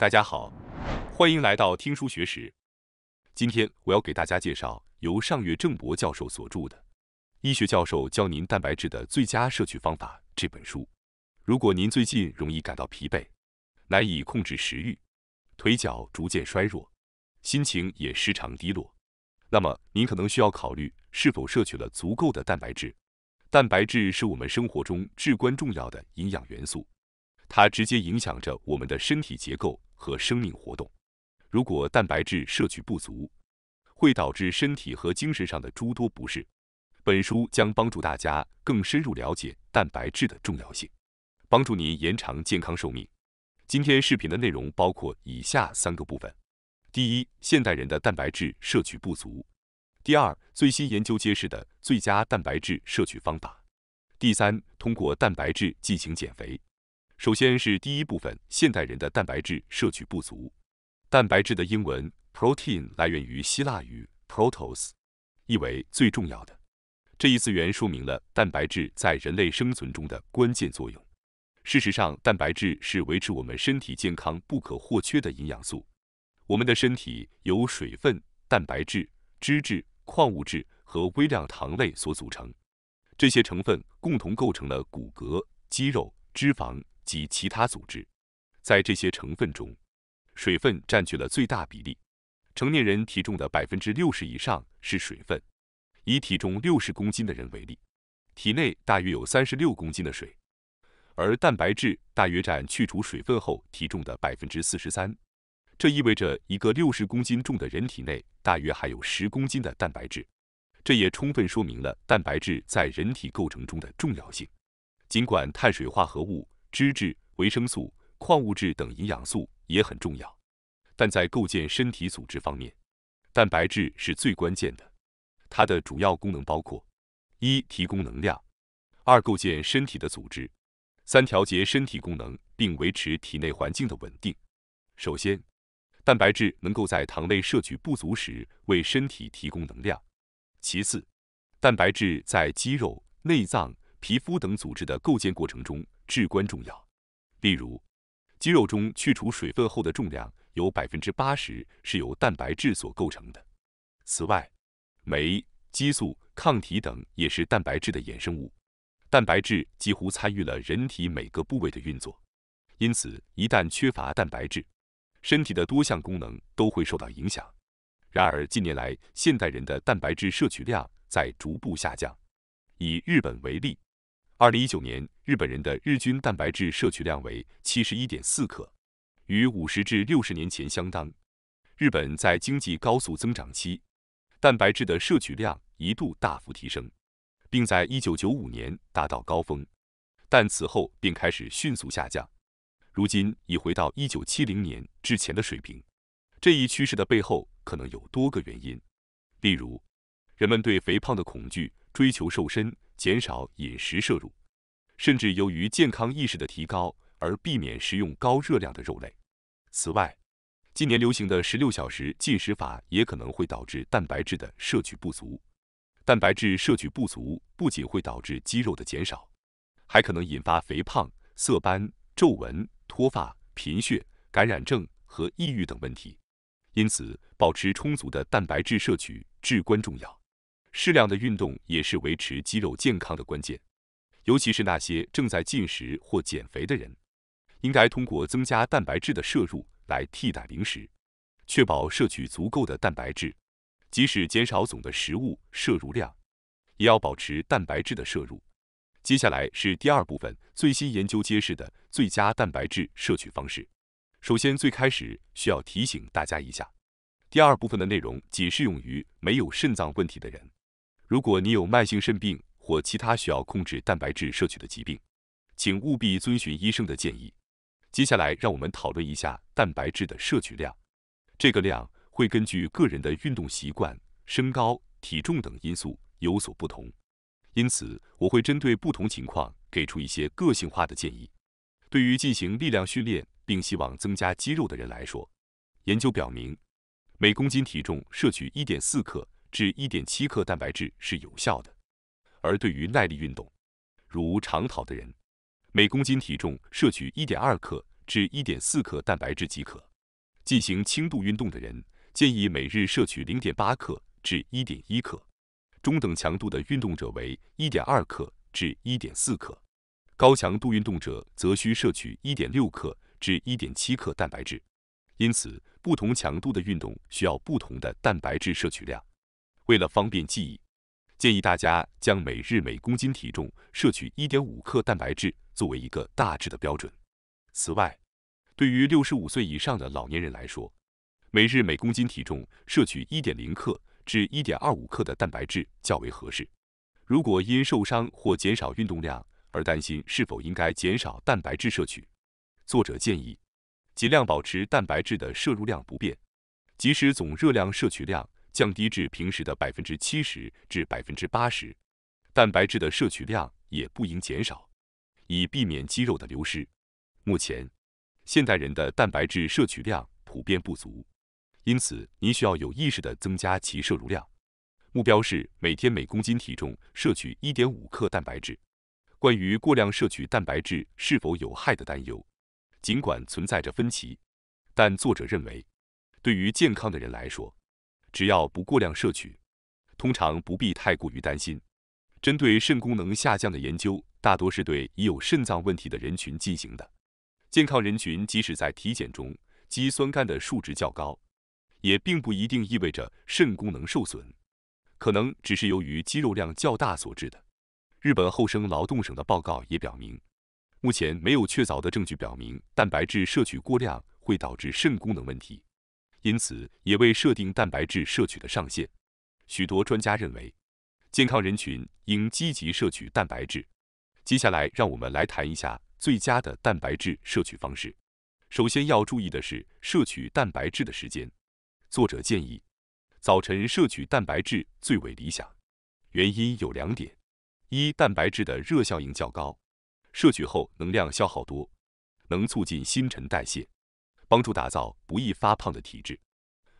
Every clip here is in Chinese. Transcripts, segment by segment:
大家好，欢迎来到听书学识。今天我要给大家介绍由上月郑博教授所著的《医学教授教您蛋白质的最佳摄取方法》这本书。如果您最近容易感到疲惫，难以控制食欲，腿脚逐渐衰弱，心情也时常低落，那么您可能需要考虑是否摄取了足够的蛋白质。蛋白质是我们生活中至关重要的营养元素，它直接影响着我们的身体结构。和生命活动。如果蛋白质摄取不足，会导致身体和精神上的诸多不适。本书将帮助大家更深入了解蛋白质的重要性，帮助您延长健康寿命。今天视频的内容包括以下三个部分：第一，现代人的蛋白质摄取不足；第二，最新研究揭示的最佳蛋白质摄取方法；第三，通过蛋白质进行减肥。首先是第一部分：现代人的蛋白质摄取不足。蛋白质的英文 protein 来源于希腊语 protos，意为最重要的。这一资源说明了蛋白质在人类生存中的关键作用。事实上，蛋白质是维持我们身体健康不可或缺的营养素。我们的身体由水分、蛋白质、脂质、矿物质和微量糖类所组成，这些成分共同构成了骨骼、肌肉、脂肪。及其他组织，在这些成分中，水分占据了最大比例。成年人体重的百分之六十以上是水分。以体重六十公斤的人为例，体内大约有三十六公斤的水，而蛋白质大约占去除水分后体重的百分之四十三。这意味着一个六十公斤重的人体内大约还有十公斤的蛋白质。这也充分说明了蛋白质在人体构成中的重要性。尽管碳水化合物。脂质、维生素、矿物质等营养素也很重要，但在构建身体组织方面，蛋白质是最关键的。它的主要功能包括：一、提供能量；二、构建身体的组织；三、调节身体功能并维持体内环境的稳定。首先，蛋白质能够在糖类摄取不足时为身体提供能量。其次，蛋白质在肌肉、内脏。皮肤等组织的构建过程中至关重要。例如，肌肉中去除水分后的重量有百分之八十是由蛋白质所构成的。此外，酶、激素、抗体等也是蛋白质的衍生物。蛋白质几乎参与了人体每个部位的运作，因此一旦缺乏蛋白质，身体的多项功能都会受到影响。然而，近年来现代人的蛋白质摄取量在逐步下降。以日本为例。二零一九年，日本人的日均蛋白质摄取量为七十一点四克，与五十至六十年前相当。日本在经济高速增长期，蛋白质的摄取量一度大幅提升，并在一九九五年达到高峰，但此后便开始迅速下降，如今已回到一九七零年之前的水平。这一趋势的背后可能有多个原因，例如人们对肥胖的恐惧。追求瘦身，减少饮食摄入，甚至由于健康意识的提高而避免食用高热量的肉类。此外，今年流行的十六小时进食法也可能会导致蛋白质的摄取不足。蛋白质摄取不足不仅会导致肌肉的减少，还可能引发肥胖、色斑、皱纹、脱发、贫血、感染症和抑郁等问题。因此，保持充足的蛋白质摄取至关重要。适量的运动也是维持肌肉健康的关键，尤其是那些正在进食或减肥的人，应该通过增加蛋白质的摄入来替代零食，确保摄取足够的蛋白质，即使减少总的食物摄入量，也要保持蛋白质的摄入。接下来是第二部分，最新研究揭示的最佳蛋白质摄取方式。首先，最开始需要提醒大家一下，第二部分的内容仅适用于没有肾脏问题的人。如果你有慢性肾病或其他需要控制蛋白质摄取的疾病，请务必遵循医生的建议。接下来，让我们讨论一下蛋白质的摄取量。这个量会根据个人的运动习惯、身高、体重等因素有所不同，因此我会针对不同情况给出一些个性化的建议。对于进行力量训练并希望增加肌肉的人来说，研究表明，每公斤体重摄取1.4克。至一点七克蛋白质是有效的，而对于耐力运动，如长跑的人，每公斤体重摄取一点二克至一点四克蛋白质即可；进行轻度运动的人，建议每日摄取零点八克至一点一克；中等强度的运动者为一点二克至一点四克；高强度运动者则需摄取一点六克至一点七克蛋白质。因此，不同强度的运动需要不同的蛋白质摄取量。为了方便记忆，建议大家将每日每公斤体重摄取1.5克蛋白质作为一个大致的标准。此外，对于65岁以上的老年人来说，每日每公斤体重摄取1.0克至1.25克的蛋白质较为合适。如果因受伤或减少运动量而担心是否应该减少蛋白质摄取，作者建议尽量保持蛋白质的摄入量不变，即使总热量摄取量。降低至平时的百分之七十至百分之八十，蛋白质的摄取量也不应减少，以避免肌肉的流失。目前，现代人的蛋白质摄取量普遍不足，因此您需要有意识地增加其摄入量，目标是每天每公斤体重摄取一点五克蛋白质。关于过量摄取蛋白质是否有害的担忧，尽管存在着分歧，但作者认为，对于健康的人来说。只要不过量摄取，通常不必太过于担心。针对肾功能下降的研究，大多是对已有肾脏问题的人群进行的。健康人群即使在体检中肌酸酐的数值较高，也并不一定意味着肾功能受损，可能只是由于肌肉量较大所致的。日本厚生劳动省的报告也表明，目前没有确凿的证据表明蛋白质摄取过量会导致肾功能问题。因此，也未设定蛋白质摄取的上限。许多专家认为，健康人群应积极摄取蛋白质。接下来，让我们来谈一下最佳的蛋白质摄取方式。首先要注意的是摄取蛋白质的时间。作者建议，早晨摄取蛋白质最为理想。原因有两点：一、蛋白质的热效应较高，摄取后能量消耗多，能促进新陈代谢。帮助打造不易发胖的体质。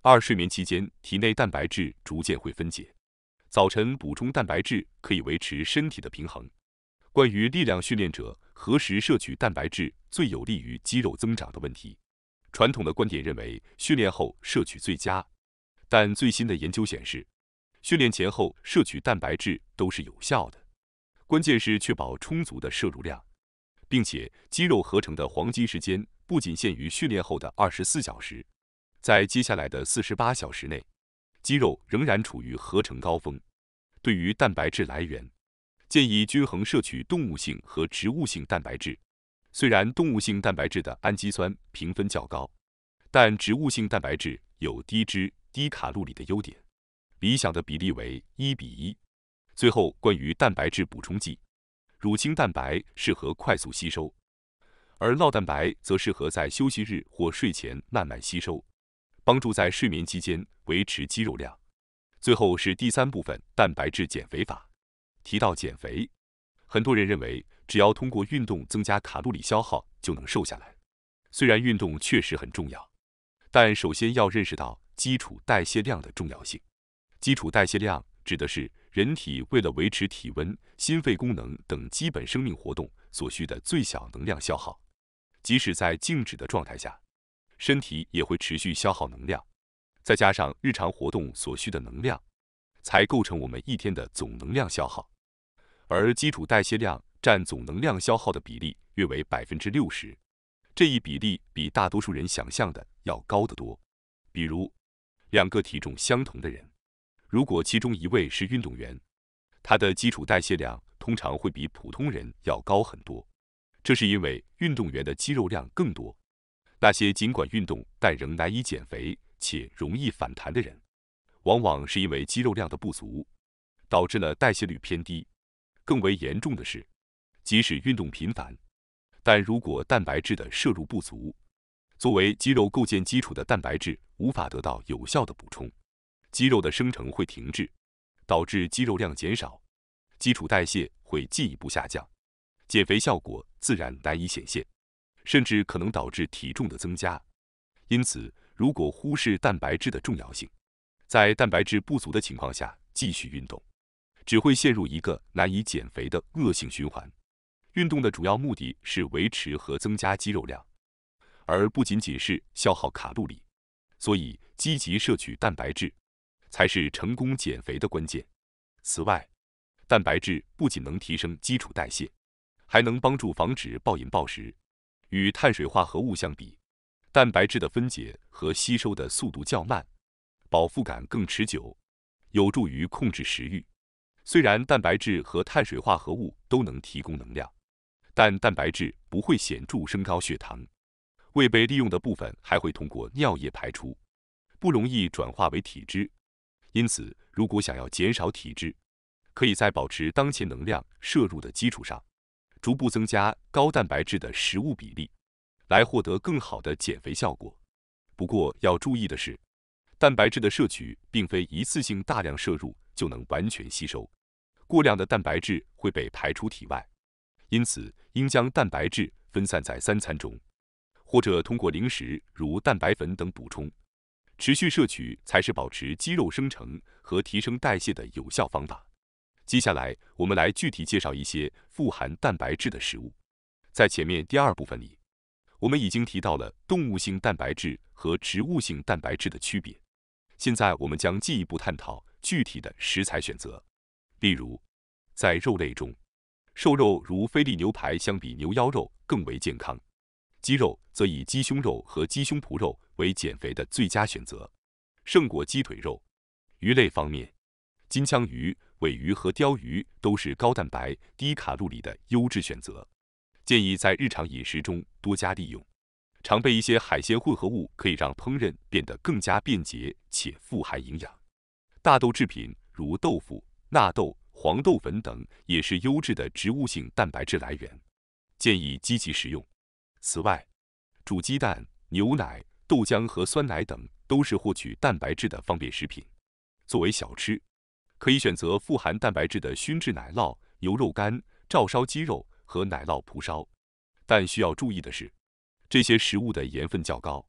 二、睡眠期间，体内蛋白质逐渐会分解，早晨补充蛋白质可以维持身体的平衡。关于力量训练者何时摄取蛋白质最有利于肌肉增长的问题，传统的观点认为训练后摄取最佳，但最新的研究显示，训练前后摄取蛋白质都是有效的。关键是确保充足的摄入量，并且肌肉合成的黄金时间。不仅限于训练后的二十四小时，在接下来的四十八小时内，肌肉仍然处于合成高峰。对于蛋白质来源，建议均衡摄取动物性和植物性蛋白质。虽然动物性蛋白质的氨基酸评分较高，但植物性蛋白质有低脂、低卡路里的优点。理想的比例为一比一。最后，关于蛋白质补充剂，乳清蛋白适合快速吸收。而酪蛋白则适合在休息日或睡前慢慢吸收，帮助在睡眠期间维持肌肉量。最后是第三部分蛋白质减肥法。提到减肥，很多人认为只要通过运动增加卡路里消耗就能瘦下来。虽然运动确实很重要，但首先要认识到基础代谢量的重要性。基础代谢量指的是人体为了维持体温、心肺功能等基本生命活动所需的最小能量消耗。即使在静止的状态下，身体也会持续消耗能量，再加上日常活动所需的能量，才构成我们一天的总能量消耗。而基础代谢量占总能量消耗的比例约为百分之六十，这一比例比大多数人想象的要高得多。比如，两个体重相同的人，如果其中一位是运动员，他的基础代谢量通常会比普通人要高很多。这是因为运动员的肌肉量更多。那些尽管运动但仍难以减肥且容易反弹的人，往往是因为肌肉量的不足，导致了代谢率偏低。更为严重的是，即使运动频繁，但如果蛋白质的摄入不足，作为肌肉构建基础的蛋白质无法得到有效的补充，肌肉的生成会停滞，导致肌肉量减少，基础代谢会进一步下降。减肥效果自然难以显现，甚至可能导致体重的增加。因此，如果忽视蛋白质的重要性，在蛋白质不足的情况下继续运动，只会陷入一个难以减肥的恶性循环。运动的主要目的是维持和增加肌肉量，而不仅仅是消耗卡路里。所以，积极摄取蛋白质才是成功减肥的关键。此外，蛋白质不仅能提升基础代谢。还能帮助防止暴饮暴食。与碳水化合物相比，蛋白质的分解和吸收的速度较慢，饱腹感更持久，有助于控制食欲。虽然蛋白质和碳水化合物都能提供能量，但蛋白质不会显著升高血糖，未被利用的部分还会通过尿液排出，不容易转化为体脂。因此，如果想要减少体脂，可以在保持当前能量摄入的基础上。逐步增加高蛋白质的食物比例，来获得更好的减肥效果。不过要注意的是，蛋白质的摄取并非一次性大量摄入就能完全吸收，过量的蛋白质会被排出体外。因此，应将蛋白质分散在三餐中，或者通过零食如蛋白粉等补充，持续摄取才是保持肌肉生成和提升代谢的有效方法。接下来，我们来具体介绍一些富含蛋白质的食物。在前面第二部分里，我们已经提到了动物性蛋白质和植物性蛋白质的区别。现在，我们将进一步探讨具体的食材选择。例如，在肉类中，瘦肉如菲力牛排相比牛腰肉更为健康；鸡肉则以鸡胸肉和鸡胸脯肉为减肥的最佳选择，胜过鸡腿肉。鱼类方面，金枪鱼。尾鱼和鲷鱼都是高蛋白、低卡路里的优质选择，建议在日常饮食中多加利用。常备一些海鲜混合物可以让烹饪变得更加便捷且富含营养。大豆制品如豆腐、纳豆、黄豆粉等也是优质的植物性蛋白质来源，建议积极食用。此外，煮鸡蛋、牛奶、豆浆和酸奶等都是获取蛋白质的方便食品，作为小吃。可以选择富含蛋白质的熏制奶酪、牛肉干、照烧鸡肉和奶酪蒲烧，但需要注意的是，这些食物的盐分较高，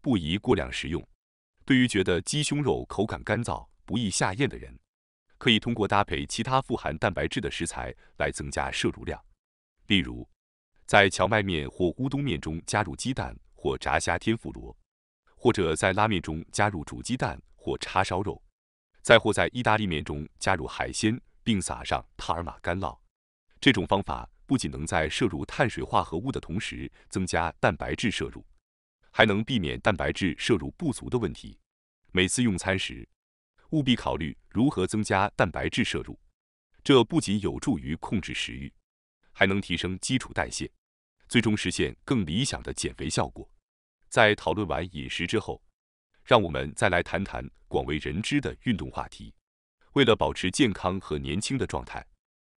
不宜过量食用。对于觉得鸡胸肉口感干燥、不易下咽的人，可以通过搭配其他富含蛋白质的食材来增加摄入量，例如在荞麦面或乌冬面中加入鸡蛋或炸虾天妇罗，或者在拉面中加入煮鸡蛋或叉烧肉。再或在意大利面中加入海鲜，并撒上帕尔玛干酪。这种方法不仅能在摄入碳水化合物的同时增加蛋白质摄入，还能避免蛋白质摄入不足的问题。每次用餐时，务必考虑如何增加蛋白质摄入。这不仅有助于控制食欲，还能提升基础代谢，最终实现更理想的减肥效果。在讨论完饮食之后。让我们再来谈谈广为人知的运动话题。为了保持健康和年轻的状态，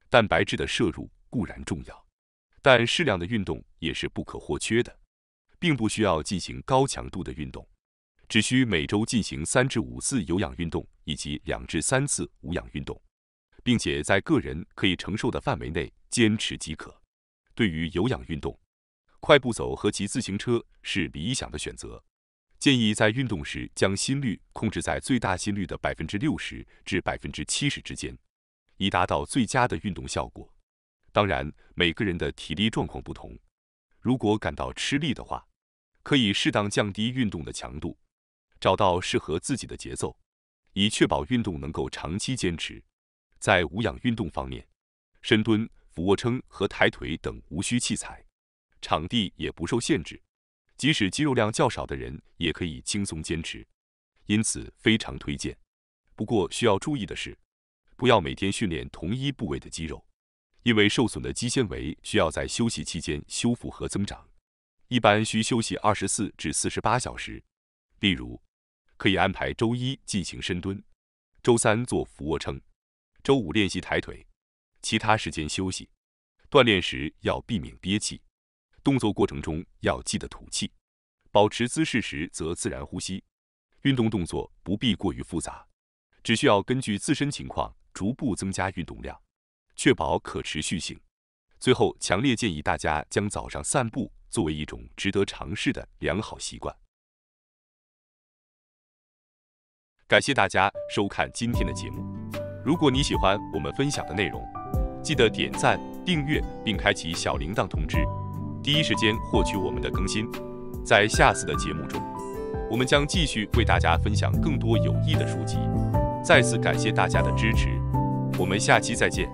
蛋白质的摄入固然重要，但适量的运动也是不可或缺的。并不需要进行高强度的运动，只需每周进行三至五次有氧运动以及两至三次无氧运动，并且在个人可以承受的范围内坚持即可。对于有氧运动，快步走和骑自行车是理想的选择。建议在运动时将心率控制在最大心率的百分之六十至百分之七十之间，以达到最佳的运动效果。当然，每个人的体力状况不同，如果感到吃力的话，可以适当降低运动的强度，找到适合自己的节奏，以确保运动能够长期坚持。在无氧运动方面，深蹲、俯卧撑和抬腿等无需器材，场地也不受限制。即使肌肉量较少的人也可以轻松坚持，因此非常推荐。不过需要注意的是，不要每天训练同一部位的肌肉，因为受损的肌纤维需要在休息期间修复和增长，一般需休息二十四至四十八小时。例如，可以安排周一进行深蹲，周三做俯卧撑，周五练习抬腿，其他时间休息。锻炼时要避免憋气。动作过程中要记得吐气，保持姿势时则自然呼吸。运动动作不必过于复杂，只需要根据自身情况逐步增加运动量，确保可持续性。最后，强烈建议大家将早上散步作为一种值得尝试的良好习惯。感谢大家收看今天的节目。如果你喜欢我们分享的内容，记得点赞、订阅并开启小铃铛通知。第一时间获取我们的更新。在下次的节目中，我们将继续为大家分享更多有益的书籍。再次感谢大家的支持，我们下期再见。